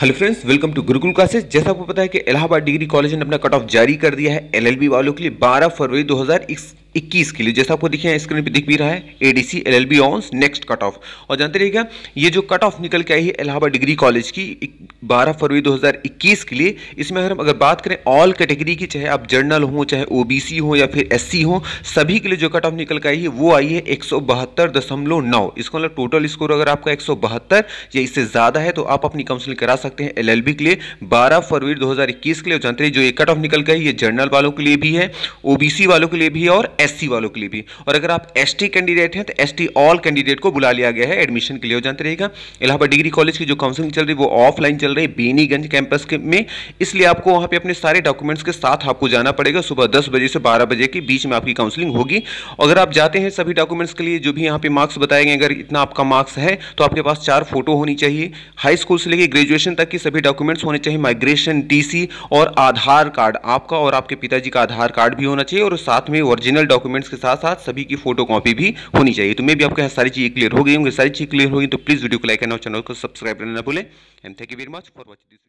hello friends welcome to Gurukul classes जैसा आपको पता है कि इलाहाबाद डिग्री कॉलेज ने अपना कट ऑफ जारी कर दिया है एलएलबी वालों के लिए 12 फरवरी 2021 के लिए जैसा आपको दिखे स्क्रीन पे दिख भी रहा है ADC LLB hons next cut off और जानते रहिएगा ये जो कट ऑफ निकल के आई है इलाहाबाद डिग्री कॉलेज की 12 फरवरी 2021 के लिए इसमें अगर हम अगर बात करें ऑल कैटेगरी की चाहे आप जर्नल हो चाहे ओ हो या फिर एस हो सभी के लिए जो कट ऑफ निकल के आई है वो आई है एक इसका मतलब टोटल स्कोर अगर आपका एक या इससे ज़्यादा है तो आप अपनी काउंसिलिंग करा सकते सकते हैं एल के लिए 12 फरवरी 2021 के लिए जानते हैं जो एक कट ऑफ निकल गई ये जर्नल वालों के लिए भी है ओबीसी वालों के लिए भी है और एससी वालों के लिए भी और अगर आप एसटी कैंडिडेट हैं तो एसटी ऑल कैंडिडेट को बुला लिया गया है एडमिशन के लिए हो जानते रहेगा इलाहाबाद डिग्री कॉलेज की जो काउंसिलिंग चल रही है वो ऑफलाइन चल रही है बेनीगंज कैंपस के में इसलिए आपको वहाँ पे अपने सारे डॉक्यूमेंट्स के साथ आपको जाना पड़ेगा सुबह दस बजे से बारह बजे के बीच में आपकी काउंसलिंग होगी अगर आप जाते हैं सभी डॉक्यूमेंट्स के लिए जो भी यहाँ पे मार्क्स बताए गए अगर इतना आपका मार्क्स है तो आपके पास चार फोटो होनी चाहिए हाई स्कूल से लेकर ग्रेजुएशन पिता की सभी डॉक्यूमेंट्स होने चाहिए माइग्रेशन टीसी और आधार कार्ड आपका और आपके पिताजी का आधार कार्ड भी होना चाहिए और साथ में ओरिजिनल डॉक्यूमेंट्स के साथ साथ सभी की फोटो कॉपी भी होनी चाहिए तो मे भी आपके सारी चीज़ें क्लियर हो गई होंगे सारी चीज़ क्लियर होगी तो प्लीज़ वीडियो को लाइक करना और चैनल को सब्सक्राइब करना ना भूलें and thank you very much for watching this